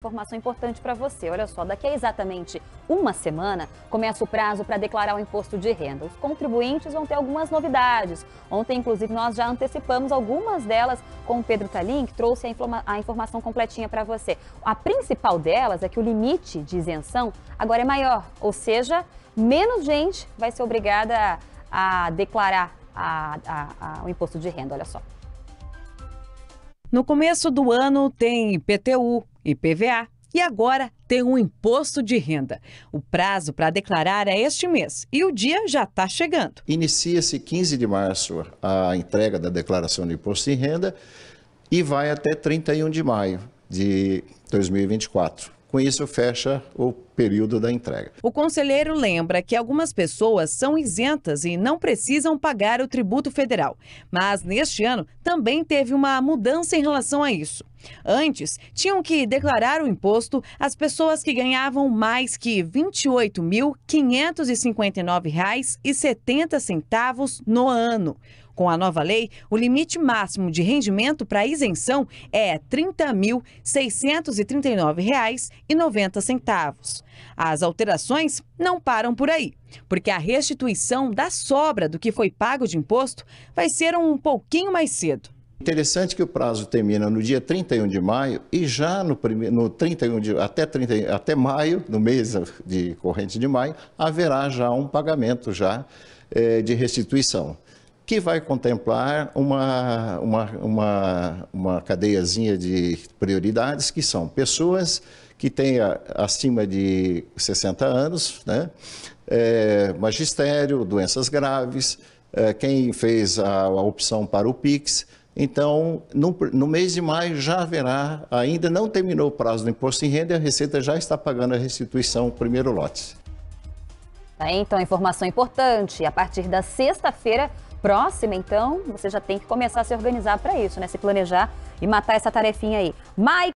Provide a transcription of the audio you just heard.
Informação importante para você, olha só, daqui a exatamente uma semana começa o prazo para declarar o imposto de renda. Os contribuintes vão ter algumas novidades. Ontem, inclusive, nós já antecipamos algumas delas com o Pedro Talim, que trouxe a, informa a informação completinha para você. A principal delas é que o limite de isenção agora é maior, ou seja, menos gente vai ser obrigada a, a declarar a, o imposto de renda, olha só. No começo do ano tem IPTU, IPVA e agora tem um imposto de renda. O prazo para declarar é este mês e o dia já está chegando. Inicia-se 15 de março a entrega da declaração do imposto de renda e vai até 31 de maio de 2024. Com isso, fecha o período da entrega. O conselheiro lembra que algumas pessoas são isentas e não precisam pagar o tributo federal. Mas neste ano também teve uma mudança em relação a isso. Antes, tinham que declarar o imposto as pessoas que ganhavam mais que R$ 28.559,70 no ano. Com a nova lei, o limite máximo de rendimento para isenção é R$ 30.639,90. As alterações não param por aí, porque a restituição da sobra do que foi pago de imposto vai ser um pouquinho mais cedo. Interessante que o prazo termina no dia 31 de maio e já no, primeiro no 31 de... até, 30... até maio, no mês de corrente de maio, haverá já um pagamento já eh, de restituição, que vai contemplar uma, uma, uma, uma cadeiazinha de prioridades, que são pessoas que tenha acima de 60 anos, né? É, magistério, doenças graves, é, quem fez a, a opção para o PIX, então, no, no, mês de maio já haverá, ainda não terminou o prazo do imposto de renda e a Receita já está pagando a restituição, o primeiro lote. Tá, então, informação importante. A partir da sexta-feira próxima, então, você já tem que começar a se organizar para isso, né? Se planejar e matar essa tarefinha aí. Mike